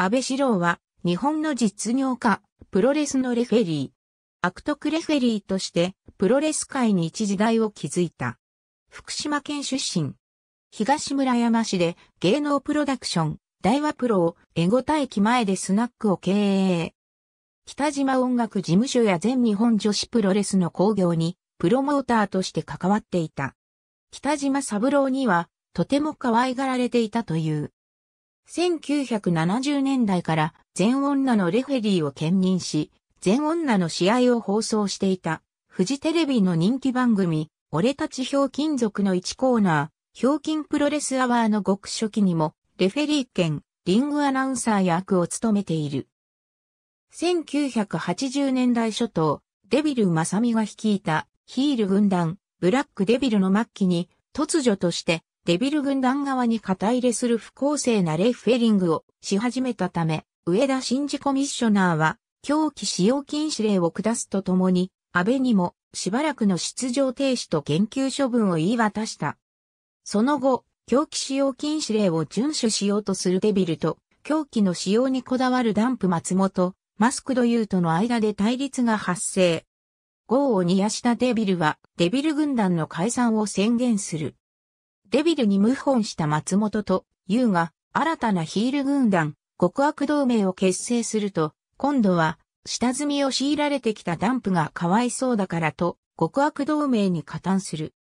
安倍四郎は、日本の実業家、プロレスのレフェリー。悪徳レフェリーとして、プロレス界に一時代を築いた。福島県出身。東村山市で芸能プロダクション、大和プロを江ゴ田駅前でスナックを経営。北島音楽事務所や全日本女子プロレスの興行に、プロモーターとして関わっていた。北島三郎には、とても可愛がられていたという。1970年代から全女のレフェリーを兼任し、全女の試合を放送していた、フジテレビの人気番組、俺たちひょうきん族の1コーナー、ひょうきんプロレスアワーの極初期にも、レフェリー兼、リングアナウンサー役を務めている。1980年代初頭、デビル・マサミが率いたヒール軍団、ブラックデビルの末期に、突如としてデビル軍団側に肩入れする不公正なレフェリングをし始めたため、上田新次コミッショナーは、狂気使用禁止令を下すとともに、安倍にも、しばらくの出場停止と研究処分を言い渡した。その後、狂気使用禁止令を遵守しようとするデビルと、狂気の使用にこだわるダンプ松本、マスクドユーとの間で対立が発生。豪を煮やしたデビルは、デビル軍団の解散を宣言する。デビルに謀反した松本と、優が、新たなヒール軍団、極悪同盟を結成すると、今度は、下積みを強いられてきたダンプがかわいそうだからと、極悪同盟に加担する。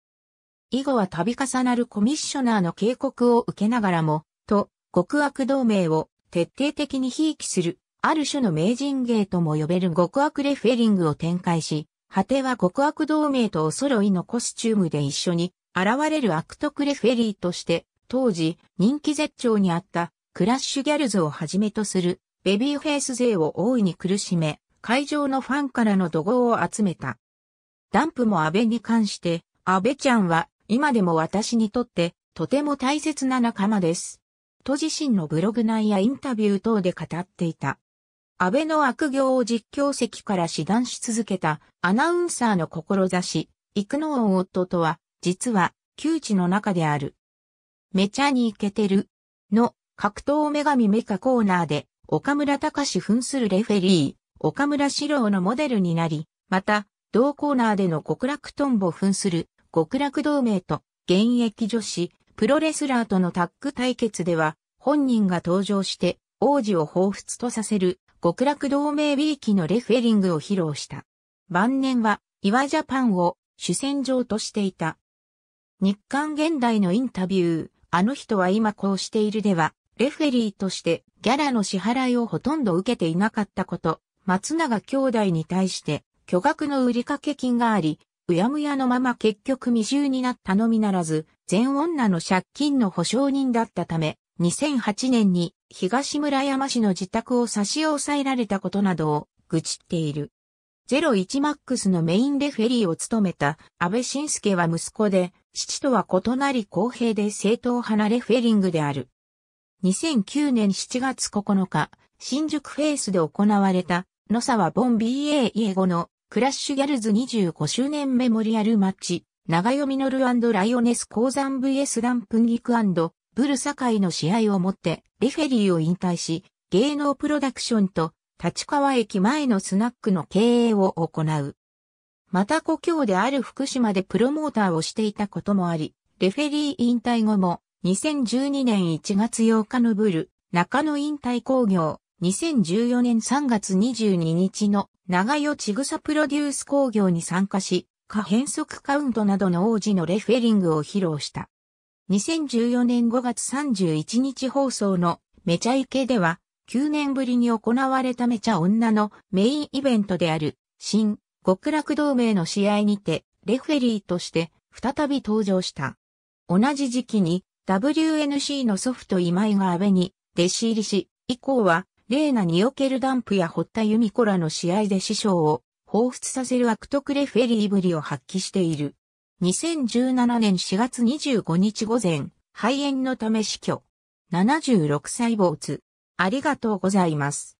以後は度重なるコミッショナーの警告を受けながらも、と、極悪同盟を徹底的にひいきする、ある種の名人芸とも呼べる極悪レフェリングを展開し、果ては極悪同盟とお揃いのコスチュームで一緒に現れるアクトクレフェリーとして、当時人気絶頂にあったクラッシュギャルズをはじめとするベビーフェイス勢を大いに苦しめ、会場のファンからの怒号を集めた。ダンプも安倍に関して、安倍ちゃんは今でも私にとってとても大切な仲間です。と自身のブログ内やインタビュー等で語っていた。安倍の悪行を実況席から指断し続けたアナウンサーの志、イクノーン夫とは実は、旧知の中である。めちゃにイケてる。の、格闘女神メカコーナーで、岡村隆史扮するレフェリー、岡村史郎のモデルになり、また、同コーナーでの極楽トンボ扮する、極楽同盟と、現役女子、プロレスラーとのタッグ対決では、本人が登場して、王子を彷彿とさせる、極楽同盟ウィーキのレフェリングを披露した。晩年は、岩ジャパンを主戦場としていた。日刊現代のインタビュー、あの人は今こうしているでは、レフェリーとしてギャラの支払いをほとんど受けていなかったこと、松永兄弟に対して巨額の売掛金があり、うやむやのまま結局未収になったのみならず、全女の借金の保証人だったため、2008年に東村山市の自宅を差し押さえられたことなどを愚痴っている。01マックスのメインレフェリーを務めた安倍晋介は息子で父とは異なり公平で正当派なレフェリングである。2009年7月9日、新宿フェイスで行われた、野沢ボン BA イエゴのクラッシュギャルズ25周年メモリアルマッチ、長読みノルライオネス鉱山 VS ランプンギクブル堺の試合をもって、レフェリーを引退し、芸能プロダクションと立川駅前のスナックの経営を行う。また故郷である福島でプロモーターをしていたこともあり、レフェリー引退後も2012年1月8日のブル、中野引退工業、2014年3月22日の長与ちぐさプロデュース工業に参加し、可変則カウントなどの王子のレフェリングを披露した。2014年5月31日放送のめちゃイケでは9年ぶりに行われためちゃ女のメインイベントである新極楽同盟の試合にて、レフェリーとして再び登場した。同じ時期に WNC の祖父と今井が安倍に弟子入りし、以降は、レーナ・ニオケルダンプや堀田由美子らの試合で師匠を彷彿させる悪徳レフェリーぶりを発揮している。2017年4月25日午前、肺炎のため死去。76歳坊主。ありがとうございます。